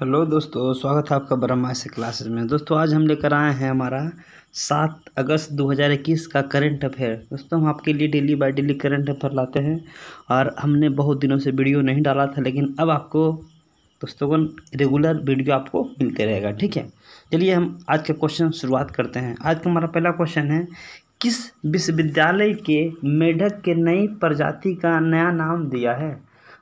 hello दोस्तों स्वागत है आपका ब्रह्मा से क्लासेस में दोस्तों आज हम लेकर आए हैं हमारा सात अगस्त 2021 का करंट अफेयर दोस्तों हम आपके लिए daily by daily current affair लाते हैं और हमने बहुत दिनों से वीडियो नहीं डाला था लेकिन अब आपको दोस्तों को रेगुलर वीडियो आपको मिलते रहेगा ठीक है चलिए हम आज का क्वेश्चन शुरुआत करते हैं आज का हमारा पहला क्वेश्चन है किस विश्वविद्यालय के मेढक के नई प्रजाति का नया नाम दिया है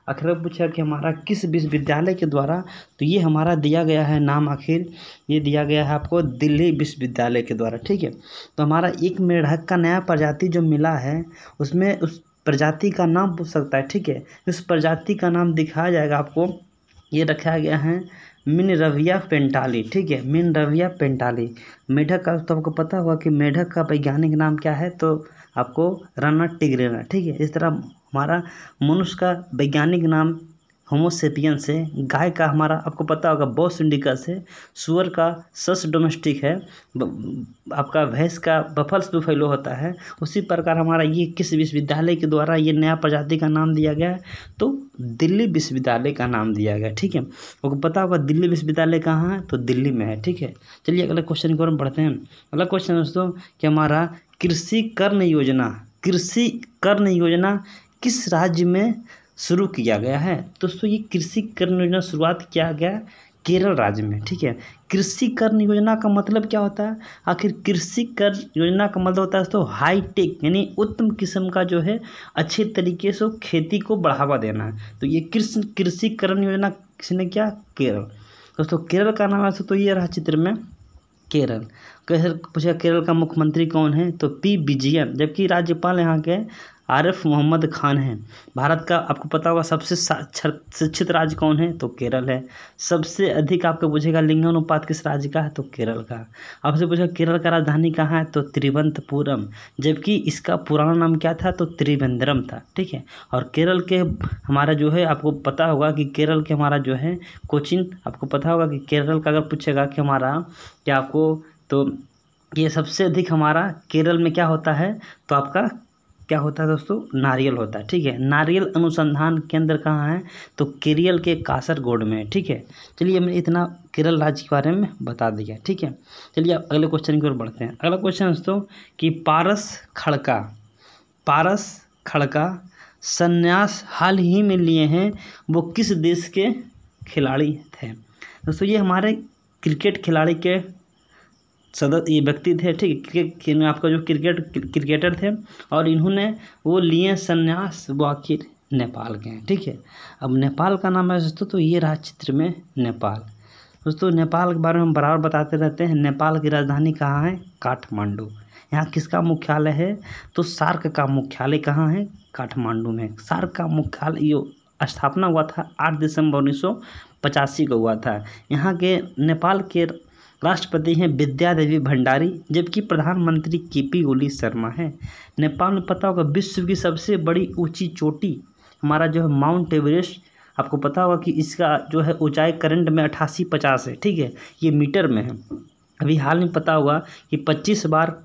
आखिर पूछा कि हमारा किस विश्वविद्यालय के द्वारा तो ये हमारा दिया गया है नाम आखिर ये दिया गया है आपको दिल्ली विश्वविद्यालय के द्वारा ठीक है तो हमारा एक मेढक का नया प्रजाति जो मिला है उसमें उस प्रजाति का नाम पूछ सकता है ठीक है उस प्रजाति का नाम दिखाया जाएगा आपको ये रखा गया है मिन रविया पेंटाली ठीक है मिन रविया पेंटाली मेढक का तो आपको पता होगा कि मेढक का वैज्ञानिक नाम क्या है तो आपको रना टिगरेना ठीक है इस तरह हमारा मनुष्य का वैज्ञानिक नाम होमोसेपियन से गाय का हमारा आपको पता होगा बॉस इंडिका से सुअर का सस डोमेस्टिक है आपका भैंस का बफल्स बुफेलो होता है उसी प्रकार हमारा ये किस विश्वविद्यालय के द्वारा ये नया प्रजाति का नाम दिया गया है तो दिल्ली विश्वविद्यालय का नाम दिया गया ठीक है आपको पता होगा दिल्ली विश्वविद्यालय कहाँ है तो दिल्ली में है ठीक है चलिए अगला क्वेश्चन की ओर पढ़ते हैं अगला क्वेश्चन दोस्तों कि हमारा कृषि कर्ण योजना कृषि कर्ण योजना किस राज्य में शुरू किया गया है दोस्तों ये कृषि कर्ण योजना शुरुआत किया गया केरल राज्य में ठीक है कृषि कर्ण योजना का मतलब क्या होता है आखिर कृषि कर योजना का मतलब होता है दोस्तों हाईटेक यानी उत्तम किस्म का जो है अच्छे तरीके से खेती को बढ़ावा देना है तो ये कृषि कृषि कर्ण योजना किसने किया केरल दोस्तों केरल का नाम है तो ये रहा चित्र में केरल कैसे पूछा केरल का मुख्यमंत्री कौन है तो पी विजयन जबकि राज्यपाल यहाँ के आरिफ मोहम्मद खान हैं भारत का आपको पता होगा सबसे शिक्षित राज्य कौन है तो केरल है सबसे अधिक आपको पूछेगा लिंगानुपात किस राज्य का है तो केरल का आपसे पूछेगा केरल का राजधानी कहाँ है तो त्रिवंतपुरम जबकि इसका पुराना नाम क्या था तो त्रिवेंद्रम था ठीक है और केरल के हमारा जो है आपको पता होगा कि केरल के हमारा जो है कोचिन आपको पता होगा कि केरल का अगर पूछेगा कि हमारा क्या आपको तो ये सबसे अधिक हमारा केरल में क्या होता है तो आपका क्या होता है दोस्तों नारियल होता है ठीक है नारियल अनुसंधान केंद्र कहाँ है तो केरल के कासरगोड में ठीक है चलिए हमने इतना केरल राज्य के बारे में बता दिया ठीक है चलिए अब अगले क्वेश्चन की ओर बढ़ते हैं अगला क्वेश्चन दोस्तों कि पारस खड़का पारस खड़का संन्यास हाल ही में लिए हैं वो किस देश के खिलाड़ी थे दोस्तों ये हमारे क्रिकेट खिलाड़ी के सदस्य ये व्यक्ति थे ठीक क्रिकेट आपका जो क्रिकेट क्रिकेटर थे और इन्होंने वो लिए संन्यास वो आखिर नेपाल गए ठीक है अब नेपाल का नाम है दोस्तों तो ये रहा चित्र में नेपाल दोस्तों नेपाल के बारे में हम बराबर बताते रहते हैं नेपाल की राजधानी कहाँ है काठमांडू यहाँ किसका मुख्यालय है तो सार्क का मुख्यालय कहाँ है काठमांडू में सार्क का मुख्यालय स्थापना हुआ था आठ दिसंबर उन्नीस सौ पचासी को हुआ था यहाँ के नेपाल के राष्ट्रपति हैं विद्या देवी भंडारी जबकि प्रधानमंत्री के पी ओली शर्मा हैं नेपाल में पता होगा विश्व की सबसे बड़ी ऊंची चोटी हमारा जो है माउंट एवरेस्ट आपको पता होगा कि इसका जो है ऊंचाई करंट में अठासी पचास है ठीक है ये मीटर में है अभी हाल में पता होगा कि पच्चीस बार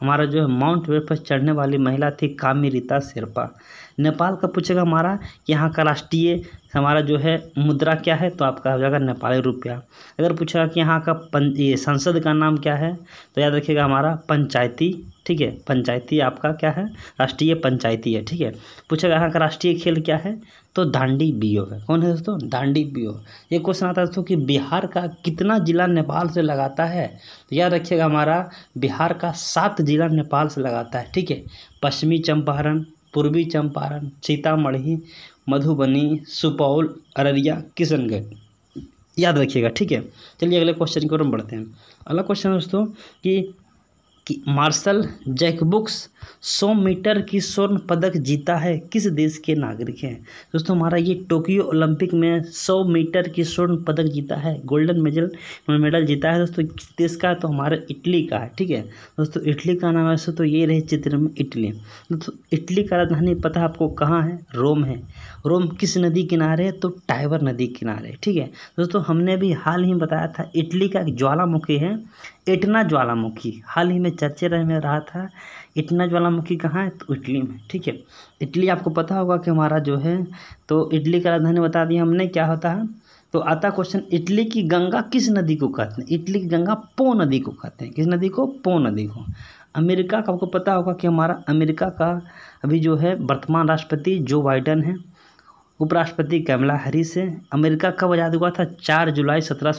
हमारा जो है माउंट एवरेस्ट पर चढ़ने वाली महिला थी कामिरीता शेरपा नेपाल का पूछेगा हमारा यहाँ का राष्ट्रीय हमारा जो है मुद्रा क्या है तो आपका हो जाएगा नेपाली रुपया अगर पूछेगा कि यहाँ का पं ये संसद का नाम क्या है तो याद रखिएगा हमारा पंचायती ठीक है पंचायती आपका क्या है राष्ट्रीय पंचायती है ठीक है पूछेगा यहाँ का राष्ट्रीय खेल क्या है तो दांडी बीओ है कौन है दोस्तों दांडी बीओ ये क्वेश्चन आता है दोस्तों कि बिहार का कितना ज़िला नेपाल से लगाता है तो याद रखिएगा हमारा बिहार का सात ज़िला नेपाल से लगाता है ठीक है पश्चिमी चंपारण पूर्वी चंपारण सीतामढ़ी मधुबनी सुपौल अररिया किशनगंज याद रखिएगा ठीक है चलिए अगले क्वेश्चन की ओर हम बढ़ते हैं अगला क्वेश्चन दोस्तों कि मार्शल जैकबुक्स सौ मीटर की स्वर्ण पदक जीता है किस देश के नागरिक हैं दोस्तों हमारा ये टोक्यो ओलंपिक में सौ मीटर की स्वर्ण पदक जीता है गोल्डन मेडल मेडल जीता है दोस्तों किस देश का तो हमारा इटली का है ठीक है दोस्तों इटली का नाम ऐसे तो ये रहे चित्र में इटली दोस्तों इटली का राजधानी पता आपको कहाँ है रोम है रोम किस नदी किनारे है तो टाइवर नदी किनारे ठीक है दोस्तों हमने भी हाल ही बताया था इटली का एक ज्वालामुखी है इटना ज्वालामुखी हाल ही में चर्चे रह में रहा था इटना ज्वालामुखी कहाँ है तो इटली में ठीक है इटली आपको पता होगा कि हमारा जो है तो इटली का राजधानी बता दिया हमने क्या होता है तो आता क्वेश्चन इटली की गंगा किस नदी को कहते हैं इटली की गंगा पो नदी को कहते हैं किस नदी को पो नदी को अमेरिका का आपको पता होगा कि हमारा अमेरिका का अभी जो है वर्तमान राष्ट्रपति जो बाइडन है उपराष्ट्रपति कमला हैरिस है अमेरिका कब आज़ाद हुआ था चार जुलाई सत्रह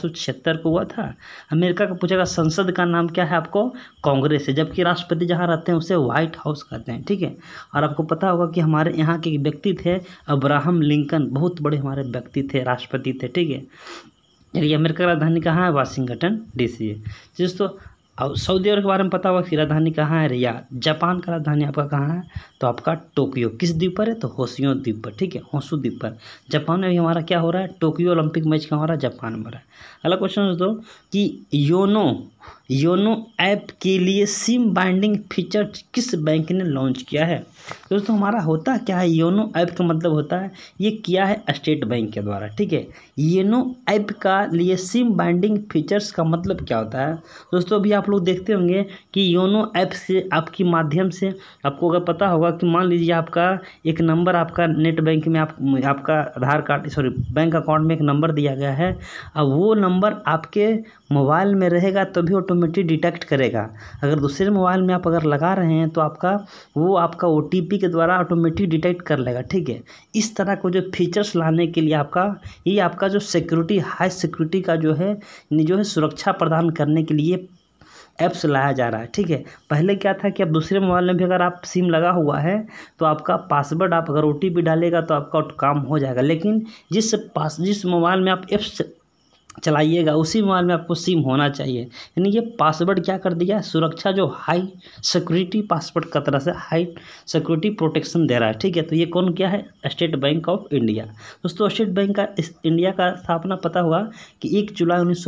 को हुआ था अमेरिका का पूछेगा संसद का नाम क्या है आपको कांग्रेस है जबकि राष्ट्रपति जहाँ रहते हैं उसे व्हाइट हाउस कहते हैं ठीक है और आपको पता होगा कि हमारे यहाँ के व्यक्ति थे अब्राहम लिंकन बहुत बड़े हमारे व्यक्ति थे राष्ट्रपति थे ठीक है यानी अमेरिका की राजधानी कहाँ है वाशिंगटन डी है दोस्तों और सऊदी अरब के बारे में पता होगा कि राजधानी कहाँ है रिया जापान का राजधानी आपका कहाँ है तो आपका टोक्यो किस द्वीप पर है तो होशियो द्वीप पर ठीक है होंसू द्वीप पर जापान में भी हमारा क्या हो रहा है टोक्यो ओलंपिक मैच का हमारा जापान में रहा है अगला क्वेश्चन दोस्तों कि योनो योनो ऐप के लिए सिम बाइंडिंग फीचर किस बैंक ने लॉन्च किया है दोस्तों हमारा होता क्या है योनो ऐप का मतलब होता है ये किया है स्टेट बैंक के द्वारा ठीक है योनो ऐप का लिए सिम बाइंडिंग फीचर्स का मतलब क्या होता है दोस्तों अभी आप लोग देखते होंगे कि योनो ऐप से आपके माध्यम से आपको अगर पता होगा कि मान लीजिए आपका एक नंबर आपका नेट बैंक में आप आपका Aadhaar card sorry bank account में एक नंबर दिया गया है अब वो नंबर आपके मोबाइल में रहेगा तभी ऑटोमेटिक डिटेक्ट करेगा अगर दूसरे मोबाइल में आप अगर लगा रहे हैं तो आपका वो आपका ओ टी पी के द्वारा ऑटोमेटिक डिटेक्ट कर लेगा ठीक है इस तरह को जो फीचर्स लाने के लिए आपका ये आपका जो सिक्योरिटी हाई सिक्योरिटी का जो है जो है सुरक्षा प्रदान करने के लिए ऐप्स लाया जा रहा है ठीक है पहले क्या था कि अब दूसरे मोबाइल में भी अगर आप सिम लगा हुआ है तो आपका पासवर्ड आप अगर ओ डालेगा तो आपका काम हो जाएगा लेकिन जिस पास जिस मोबाइल में आप ऐप्स चलाइएगा उसी मोबाइल में आपको सिम होना चाहिए यानी ये पासवर्ड क्या कर दिया है सुरक्षा जो हाई सिक्योरिटी पासवर्ड का तरह से हाई सिक्योरिटी प्रोटेक्शन दे रहा है ठीक है तो ये कौन क्या है स्टेट बैंक ऑफ इंडिया दोस्तों स्टेट बैंक का इस इंडिया का स्थापना पता हुआ कि एक जुलाई उन्नीस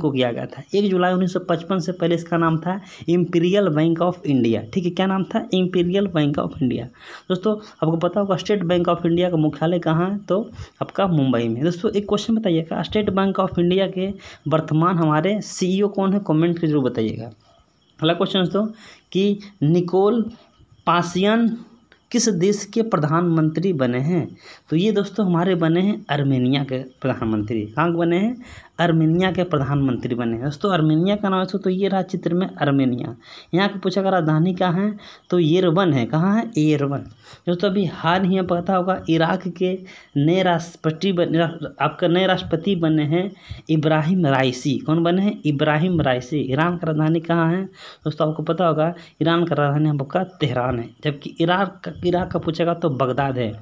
को किया गया था एक जुलाई उन्नीस से पहले इसका नाम था इम्पीरियल बैंक ऑफ इंडिया ठीक है क्या नाम था इम्पीरियल बैंक ऑफ इंडिया दोस्तों आपको पता होगा स्टेट बैंक ऑफ इंडिया का मुख्यालय कहाँ है तो आपका मुंबई में दोस्तों एक क्वेश्चन बताइएगा State Bank of India India के वर्तमान हमारे सीईओ e कौन है कमेंट के जरूर बताइएगा अगला क्वेश्चन दोस्तों कि निकोल पासियन किस देश के प्रधानमंत्री बने हैं तो ये दोस्तों हमारे बने हैं आर्मेनिया के प्रधानमंत्री कहाँ बने हैं आर्मेनिया के प्रधानमंत्री बने हैं दोस्तों आर्मेनिया का नाम है तो ये रहा चित्र में आर्मेनिया यहाँ का पूछा गया राजधानी कहाँ है तो येरवन है कहाँ है येरवन दोस्तों अभी हाल ही में पता होगा इराक के नए राष्ट्रपति बने आपका नए राष्ट्रपति बने हैं इब्राहिम राइसी कौन बने हैं इब्राहिम रायसी ईरान का राजधानी कहाँ है दोस्तों आपको पता होगा ईरान का राजधानी आपका तेहरान है जबकि इराक इराक का पूछेगा तो बगदाद है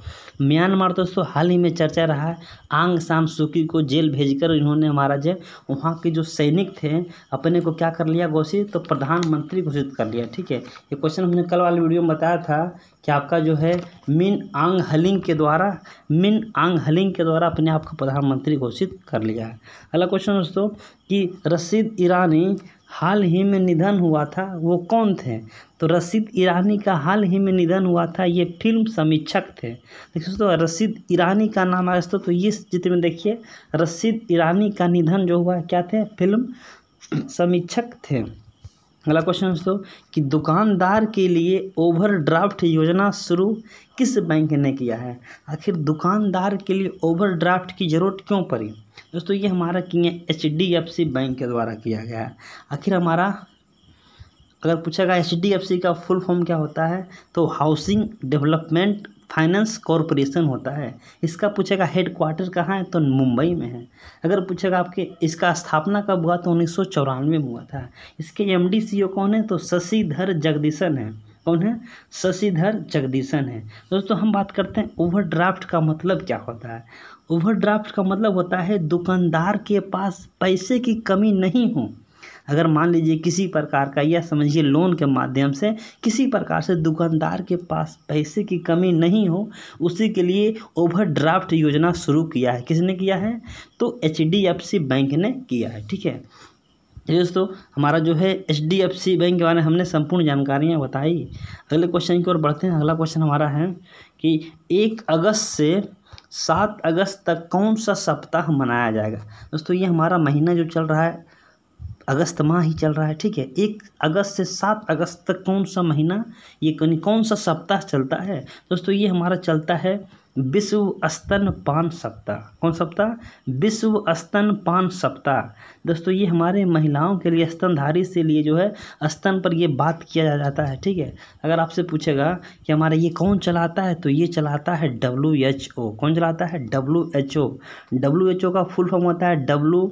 म्यांमार दोस्तों हाल ही में चर्चा रहा है आंग शाम सुकी को जेल भेजकर इन्होंने महाराज वहाँ के जो सैनिक थे अपने को क्या कर लिया घोषित तो प्रधानमंत्री घोषित कर लिया ठीक है ये क्वेश्चन हमने कल वाले वीडियो में बताया था कि आपका जो है मिन आंग हलिंग के द्वारा मिन आंग हलिंग के द्वारा अपने आप को प्रधानमंत्री घोषित कर लिया है अगला क्वेश्चन दोस्तों कि रशीद ईरानी हाल ही में निधन हुआ था वो कौन थे तो रशीद ईरानी का हाल ही में निधन हुआ था ये फिल्म समीक्षक थे देखिए दोस्तों रशीद ईरानी का नाम आया दोस्तों तो ये चित्र में देखिए रशीद ईरानी का निधन जो हुआ क्या थे फिल्म समीक्षक थे अगला क्वेश्चन दोस्तों कि दुकानदार के लिए ओवरड्राफ्ट योजना शुरू किस बैंक ने किया है आखिर दुकानदार के लिए ओवरड्राफ्ट की ज़रूरत क्यों पड़ी दोस्तों ये हमारा किए H D F C bank के द्वारा किया गया है आखिर हमारा अगर पूछा गया एच डी एफ सी का फुल फॉर्म क्या होता है तो हाउसिंग डेवलपमेंट फाइनेंस कॉरपोरेशन होता है इसका पूछेगा हेड क्वार्टर कहाँ है तो मुंबई में है अगर पूछेगा आपके इसका स्थापना कब हुआ तो उन्नीस में हुआ था इसके एम डी e कौन है तो शशिधर जगदीशन है कौन है शशिधर जगदीशन है दोस्तों हम बात करते हैं ओवरड्राफ्ट का मतलब क्या होता है ओवरड्राफ्ट का मतलब होता है दुकानदार के पास पैसे की कमी नहीं हो अगर मान लीजिए किसी प्रकार का या समझिए लोन के माध्यम से किसी प्रकार से दुकानदार के पास पैसे की कमी नहीं हो उसी के लिए ओवर ड्राफ्ट योजना शुरू किया है किसने किया है तो एच बैंक ने किया है ठीक है तो दोस्तों हमारा जो है H D F C bank के बारे में हमने संपूर्ण जानकारियाँ बताई अगले क्वेश्चन की ओर बढ़ते हैं अगला क्वेश्चन हमारा है कि एक अगस्त से सात अगस्त तक कौन सा सप्ताह मनाया जाएगा दोस्तों ये हमारा महीना जो चल रहा है अगस्त माह ही चल रहा है ठीक है एक अगस्त से सात अगस्त तक कौन सा महीना ये कौन कौन सा सप्ताह चलता है दोस्तों ये हमारा चलता है विश्व स्तन पान सप्ताह कौन सप्ताह विश्व स्तन पान सप्ताह दोस्तों ये हमारे महिलाओं के लिए स्तनधारी से लिए जो है स्तन पर ये बात किया जाता है ठीक है अगर आपसे पूछेगा कि हमारा ये कौन चलाता है तो ये चलाता है डब्ल्यू एच ओ कौन चलाता है W H O W H O का फुल फॉर्म होता है डब्ल्यू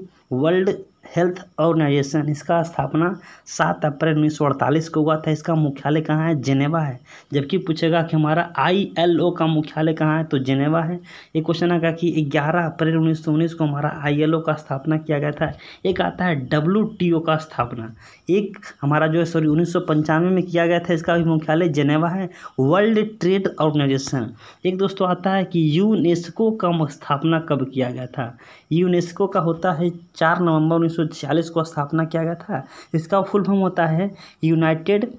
वर्ल्ड हेल्थ ऑर्गेनाइजेशन इसका स्थापना सात अप्रैल उन्नीस सौ अड़तालीस को हुआ था इसका मुख्यालय कहाँ है जेनेवा है जबकि पूछेगा कि हमारा आईएलओ का मुख्यालय कहाँ है तो जेनेवा है ये क्वेश्चन गया कि ग्यारह अप्रैल उन्नीस सौ उन्नीस को हमारा आईएलओ का स्थापना किया गया था एक आता है डब्ल्यू का स्थापना एक हमारा जो है सॉरी उन्नीस सौ पंचानवे में किया गया था इसका भी मुख्यालय जेनेवा है वर्ल्ड ट्रेड ऑर्गेनाइजेशन एक दोस्तों आता है कि यूनेस्को का स्थापना कब किया गया था यूनेस्को का होता है चार नवंबर उन्नीस 1946 को स्थापना किया गया था इसका फुल फॉर्म होता है यूनाइटेड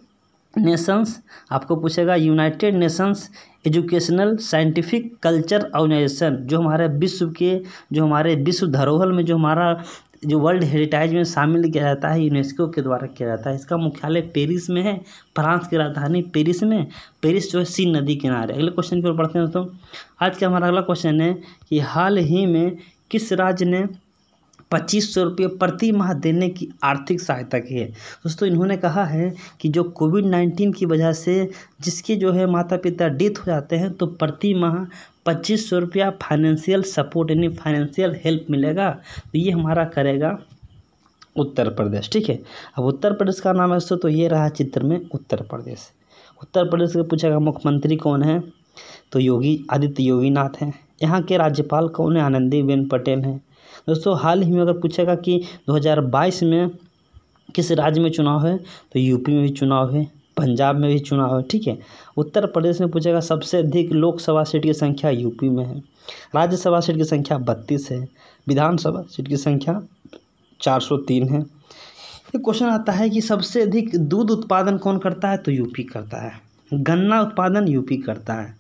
नेशंस आपको पूछेगा United Nations Educational Scientific Culture Organisation जो हमारे विश्व के जो हमारे विश्व धरोहर में जो हमारा जो वर्ल्ड हेरिटेज में शामिल किया जाता है यूनेस्को के द्वारा किया जाता है इसका मुख्यालय पेरिस में है फ्रांस की राजधानी पेरिस में पेरिस जो है सीन नदी किनारे अगले क्वेश्चन की ओर पढ़ते हैं दोस्तों आज का हमारा अगला क्वेश्चन है कि हाल ही में किस राज्य ने पच्चीस सौ रुपये प्रति माह देने की आर्थिक सहायता की है दोस्तों इन्होंने कहा है कि जो कोविड नाइन्टीन की वजह से जिसके जो है माता पिता डेथ हो जाते हैं तो प्रति माह पच्चीस सौ रुपया फाइनेंशियल सपोर्ट यानी फाइनेंशियल हेल्प मिलेगा तो ये हमारा करेगा उत्तर प्रदेश ठीक है अब उत्तर प्रदेश का नाम है दोस्तों तो ये रहा चित्र में उत्तर प्रदेश उत्तर प्रदेश का पूछेगा मुख्यमंत्री कौन है तो योगी आदित्य योगीनाथ हैं यहाँ के राज्यपाल कौन है आनंदीबेन पटेल हैं दोस्तों हाल ही में अगर पूछेगा कि 2022 में किस राज्य में चुनाव है तो यूपी में भी चुनाव है पंजाब में भी चुनाव है ठीक है उत्तर प्रदेश में पूछेगा सबसे अधिक लोकसभा सीट की संख्या यूपी में है राज्यसभा सीट की संख्या बत्तीस है विधानसभा सीट की संख्या चार सौ तीन है एक क्वेश्चन आता है कि सबसे अधिक दूध उत्पादन कौन करता है तो यूपी करता है गन्ना उत्पादन यूपी करता है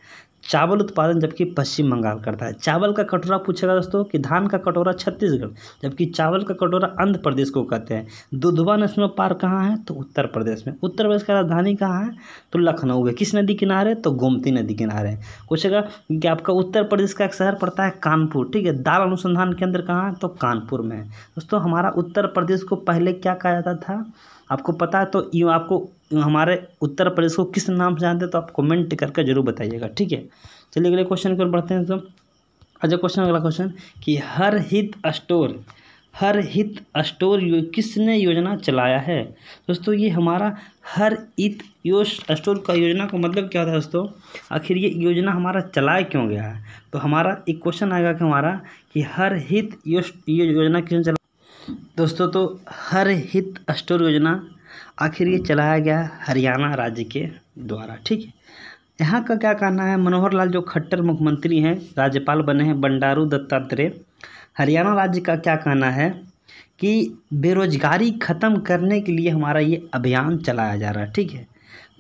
चावल उत्पादन जबकि पश्चिम बंगाल करता है चावल का कटोरा पूछेगा दोस्तों कि धान का कटोरा छत्तीसगढ़ जबकि चावल का कटोरा आंध्र प्रदेश को कहते हैं दुधवा नेशनल पार्क कहाँ है तो उत्तर प्रदेश में उत्तर प्रदेश का राजधानी कहाँ है तो लखनऊ है किस नदी किनारे तो गोमती नदी किनारे पूछेगा कि आपका उत्तर प्रदेश का एक शहर पड़ता है कानपुर ठीक है दाल अनुसंधान केंद्र कहाँ है तो कानपुर में है दोस्तों हमारा उत्तर प्रदेश को पहले क्या कहा जाता था आपको पता है तो यूँ आपको हमारे उत्तर प्रदेश को किस नाम से जानते हैं तो आप कमेंट करके जरूर बताइएगा ठीक है चलिए अगले क्वेश्चन की ओर बढ़ते हैं तो अच्छा क्वेश्चन अगला क्वेश्चन कि हर हित स्टोर हर हित स्टोर यो, किसने योजना चलाया है दोस्तों ये हमारा हर हित योश स्टोर का योजना का मतलब क्या था दोस्तों आखिर ये योजना हमारा चलाया क्यों गया है तो हमारा एक क्वेश्चन आएगा कि हमारा कि हर हित यो, यो योजना किसने चला दोस्तों तो हर हित स्टोर योजना आखिर ये चलाया गया हरियाणा राज्य के द्वारा ठीक है यहाँ का क्या कहना है मनोहर लाल जो खट्टर मुख्यमंत्री हैं राज्यपाल बने हैं बंडारू दत्तात्रेय हरियाणा राज्य का क्या कहना है कि बेरोजगारी ख़त्म करने के लिए हमारा ये अभियान चलाया जा रहा है ठीक है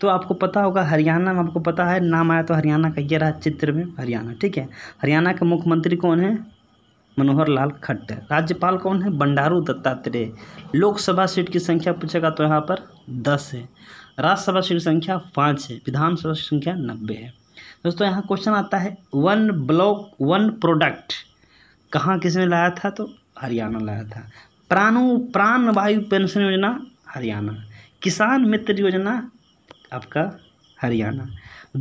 तो आपको पता होगा हरियाणा में आपको पता है नाम आया तो हरियाणा का ये रहा चित्र में हरियाणा ठीक है हरियाणा के मुख्यमंत्री कौन है मनोहर लाल खट्टर राज्यपाल कौन है बंडारू दत्तात्रेय लोकसभा सीट की संख्या पूछेगा तो यहाँ पर दस है राज्यसभा सीट की संख्या पाँच है विधानसभा की संख्या नब्बे है दोस्तों यहाँ क्वेश्चन आता है वन ब्लॉक वन प्रोडक्ट कहाँ किसने लाया था तो हरियाणा लाया था प्राणु प्राण वायु पेंशन योजना हरियाणा किसान मित्र योजना आपका हरियाणा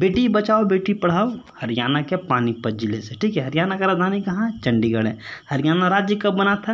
बेटी बचाओ बेटी पढ़ाओ हरियाणा के पानीपत ज़िले से ठीक है हरियाणा का राजधानी कहाँ चंडीगढ़ है हरियाणा राज्य कब बना था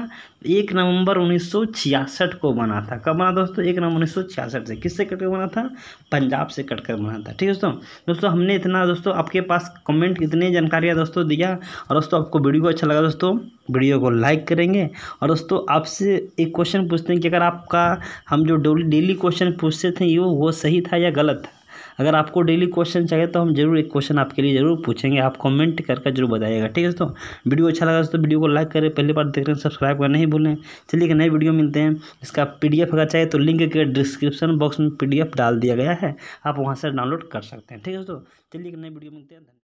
एक नवंबर 1966 को बना था कब बना दोस्तों एक नवंबर 1966 से किससे कटकर बना था पंजाब से कटकर बना था ठीक है दोस्तों दोस्तों हमने इतना दोस्तों आपके पास कमेंट इतने जानकारियाँ दोस्तों दिया और दोस्तों आपको वीडियो अच्छा लगा दोस्तों वीडियो को लाइक करेंगे और दोस्तों आपसे एक क्वेश्चन पूछते हैं कि अगर आपका हम जो डेली क्वेश्चन पूछते थे वो वो सही था या गलत था अगर आपको डेली क्वेश्चन चाहिए तो हम जरूर एक क्वेश्चन आपके लिए जरूर पूछेंगे आप कमेंट करके जरूर बताइएगा ठीक है दोस्तों वीडियो अच्छा लगा दोस्तों वीडियो को लाइक करें पहली बार देख रहे हैं सब्सक्राइब करना नहीं भूलें चलिए एक नए वीडियो मिलते हैं इसका पी अगर चाहिए तो लिंक के डिस्क्रिप्शन बॉक्स में पी डाल दिया गया है आप वहाँ से डाउनलोड कर सकते हैं ठीक है दोस्तों चलिए एक नए वीडियो मिलते हैं